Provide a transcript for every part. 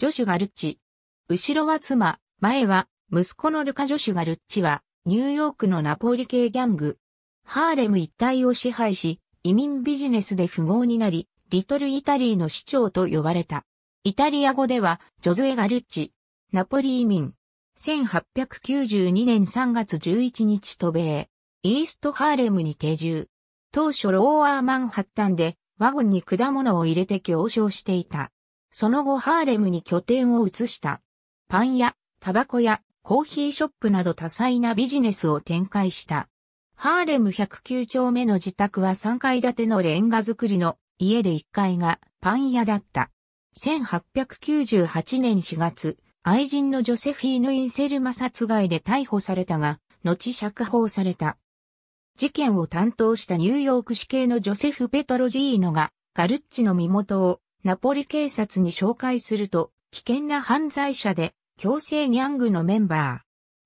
ジョシュガ・ルッチ。後ろは妻、前は息子のルカ・ジョシュガ・ルッチは、ニューヨークのナポリ系ギャング、ハーレム一帯を支配し、移民ビジネスで富豪になり、リトルイタリーの市長と呼ばれた。イタリア語では、ジョズエ・ガルッチ、ナポリ移民。1892年3月11日渡米、イーストハーレムに定住。当初ローアーマンハッタンで、ワゴンに果物を入れて行商していた。その後ハーレムに拠点を移した。パン屋、タバコ屋、コーヒーショップなど多彩なビジネスを展開した。ハーレム109丁目の自宅は3階建てのレンガ造りの家で1階がパン屋だった。1898年4月、愛人のジョセフィーヌ・インセルマ殺害で逮捕されたが、後釈放された。事件を担当したニューヨーク市警のジョセフ・ペトロジーノが、ガルッチの身元をナポリ警察に紹介すると、危険な犯罪者で、強制ギャングのメンバー。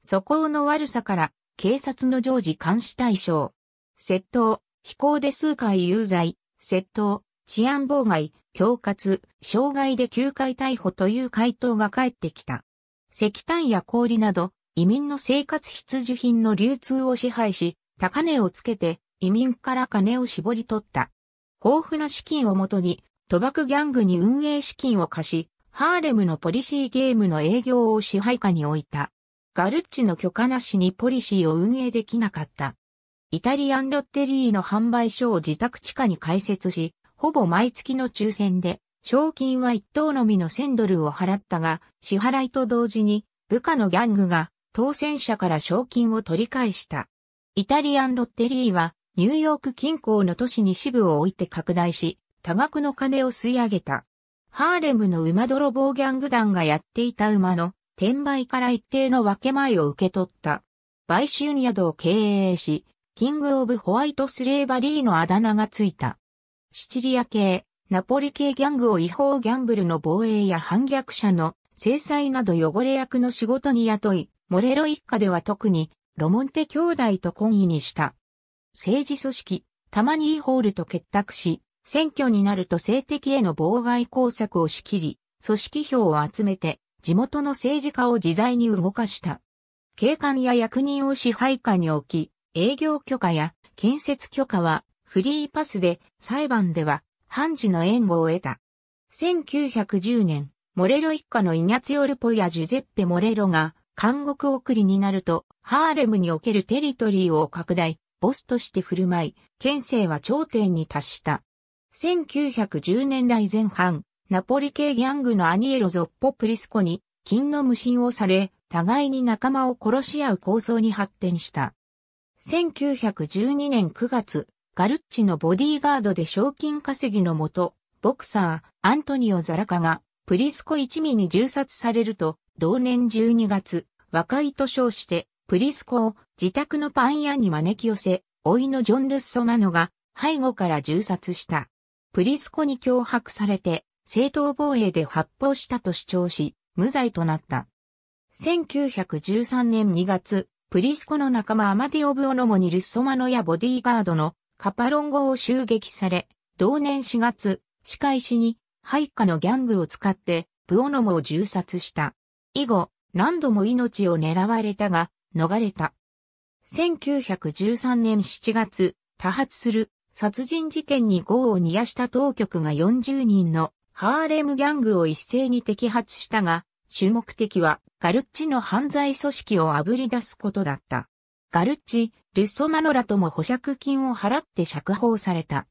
素行の悪さから、警察の常時監視対象。窃盗、非行で数回有罪、窃盗、治安妨害、恐喝、傷害で9回逮捕という回答が返ってきた。石炭や氷など、移民の生活必需品の流通を支配し、高値をつけて移民から金を絞り取った。豊富な資金をもとに賭博ギャングに運営資金を貸し、ハーレムのポリシーゲームの営業を支配下に置いた。ガルッチの許可なしにポリシーを運営できなかった。イタリアンロッテリーの販売所を自宅地下に開設し、ほぼ毎月の抽選で、賞金は1等のみの1000ドルを払ったが、支払いと同時に、部下のギャングが当選者から賞金を取り返した。イタリアンロッテリーはニューヨーク近郊の都市に支部を置いて拡大し、多額の金を吸い上げた。ハーレムの馬泥棒ギャング団がやっていた馬の転売から一定の分け前を受け取った。売春宿を経営し、キング・オブ・ホワイト・スレーバリーのあだ名がついた。シチリア系、ナポリ系ギャングを違法ギャンブルの防衛や反逆者の制裁など汚れ役の仕事に雇い、モレロ一家では特にロモンテ兄弟と懇意にした。政治組織、タマニーホールと結託し、選挙になると政敵への妨害工作を仕切り、組織票を集めて地元の政治家を自在に動かした。警官や役人を支配下に置き、営業許可や建設許可はフリーパスで裁判では判事の援護を得た。1910年、モレロ一家のイニャツヨルポやジュゼッペ・モレロが監獄送りになると、ハーレムにおけるテリトリーを拡大、ボスとして振る舞い、県政は頂点に達した。1910年代前半、ナポリ系ギャングのアニエロ・ゾッポ・プリスコに、金の無心をされ、互いに仲間を殺し合う構想に発展した。1912年9月、ガルッチのボディーガードで賞金稼ぎのもと、ボクサー、アントニオ・ザラカが、プリスコ一味に銃殺されると、同年12月、和解と称して、プリスコを自宅のパン屋に招き寄せ、老いのジョン・ルッソマノが背後から銃殺した。プリスコに脅迫されて、正当防衛で発砲したと主張し、無罪となった。1913年2月、プリスコの仲間アマディオブオノモにルッソマノやボディーガードのカパロン号を襲撃され、同年4月、司会師に配下のギャングを使ってブオノモを銃殺した。以後、何度も命を狙われたが、逃れた。1913年7月、多発する殺人事件に業を煮やした当局が40人のハーレムギャングを一斉に摘発したが、主目的はガルッチの犯罪組織を炙り出すことだった。ガルッチ、ルッソマノラとも保釈金を払って釈放された。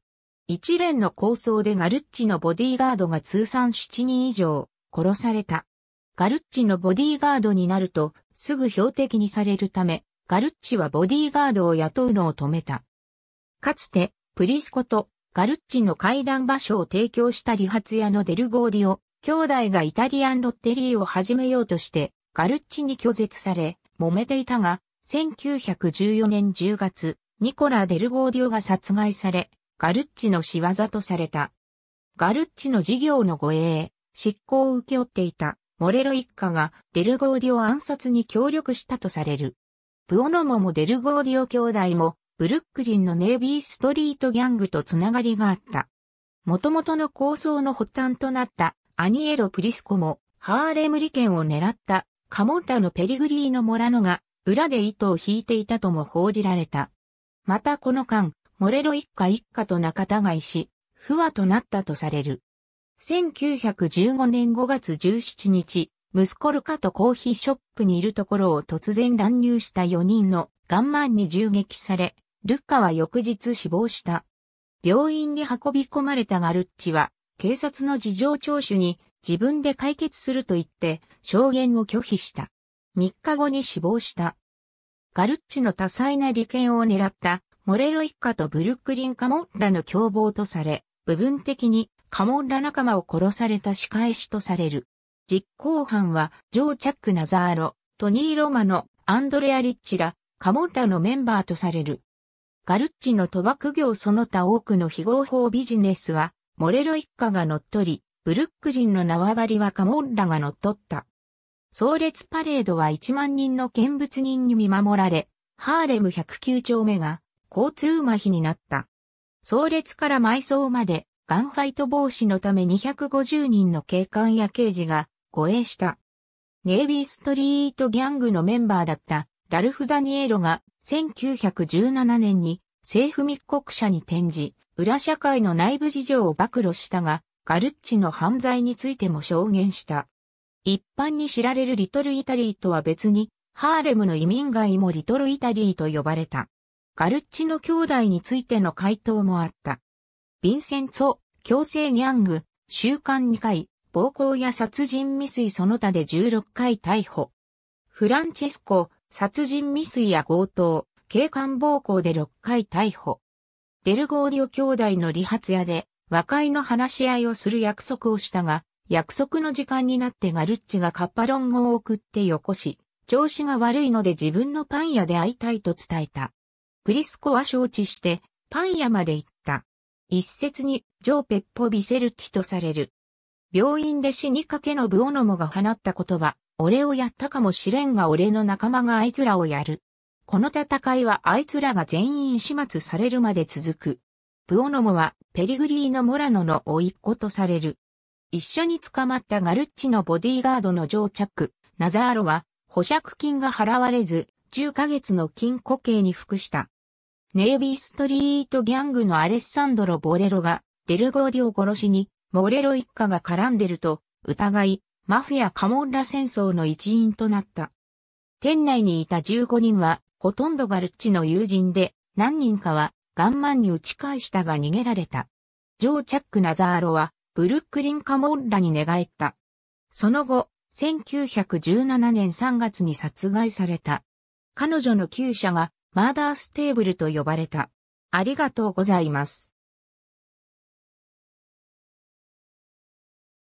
一連の抗争でガルッチのボディーガードが通算7人以上殺された。ガルッチのボディーガードになるとすぐ標的にされるため、ガルッチはボディーガードを雇うのを止めた。かつてプリスコとガルッチの階段場所を提供した理髪屋のデルゴーディオ、兄弟がイタリアンロッテリーを始めようとして、ガルッチに拒絶され、揉めていたが、1914年10月、ニコラ・デルゴーディオが殺害され、ガルッチの仕業とされた。ガルッチの事業の護衛、執行を請け負っていた、モレロ一家がデルゴーディオ暗殺に協力したとされる。プオノモもデルゴーディオ兄弟もブルックリンのネイビーストリートギャングとつながりがあった。元々の構想の発端となったアニエロ・プリスコもハーレム利権を狙ったカモンラのペリグリーノ・モラノが裏で糸を引いていたとも報じられた。またこの間、モレロ一家一家と仲違いし、不和となったとされる。1915年5月17日、息子ルカとコーヒーショップにいるところを突然乱入した4人のガンマンに銃撃され、ルッカは翌日死亡した。病院に運び込まれたガルッチは、警察の事情聴取に自分で解決すると言って証言を拒否した。3日後に死亡した。ガルッチの多彩な利権を狙ったモレロ一家とブルックリンカモンラの共謀とされ、部分的にカモンラ仲間を殺された仕返しとされる。実行犯はジョー・チャック・ナザーロ、トニー・ロマノ、アンドレア・リッチら、カモンラのメンバーとされる。ガルッチの賭博業その他多くの非合法ビジネスは、モレロ一家が乗っ取り、ブルックリンの縄張りはカモンラが乗っ取った。葬列パレードは1万人の見物人に見守られ、ハーレム109丁目が交通麻痺になった。葬列から埋葬まで、ガンファイト防止のため250人の警官や刑事が護衛した。ネイビーストリートギャングのメンバーだったラルフ・ダニエロが1917年に政府密告者に転じ、裏社会の内部事情を暴露したが、ガルッチの犯罪についても証言した。一般に知られるリトルイタリーとは別に、ハーレムの移民街もリトルイタリーと呼ばれた。ガルッチの兄弟についての回答もあった。ヴィンセンツォ、強制ギャング、週刊2回、暴行や殺人未遂その他で16回逮捕。フランチェスコ、殺人未遂や強盗、警官暴行で6回逮捕。デルゴーディオ兄弟の理髪屋で和解の話し合いをする約束をしたが、約束の時間になってガルッチがカッパロン語を送ってよこし、調子が悪いので自分のパン屋で会いたいと伝えた。プリスコは承知して、パン屋まで行った。一説に、ジョーペッポ・ビセルティとされる。病院で死にかけのブオノモが放った言葉、俺をやったかもしれんが俺の仲間があいつらをやる。この戦いはあいつらが全員始末されるまで続く。プオノモはペリグリーのモラノの甥っ子とされる。一緒に捕まったガルッチのボディーガードの乗着、ナザーロは保釈金が払われず、10ヶ月の金庫刑に服した。ネイビーストリートギャングのアレッサンドロ・ボレロがデルゴーディを殺しに、モレロ一家が絡んでると疑い、マフィアカモンラ戦争の一員となった。店内にいた15人は、ほとんどがルッチの友人で、何人かは、ガンマンに打ち返したが逃げられた。ジョー・チャック・ナザーロは、ブルックリン・カモンラに寝返った。その後、1917年3月に殺害された。彼女の旧社が、マーダーステーブルと呼ばれた。ありがとうございます。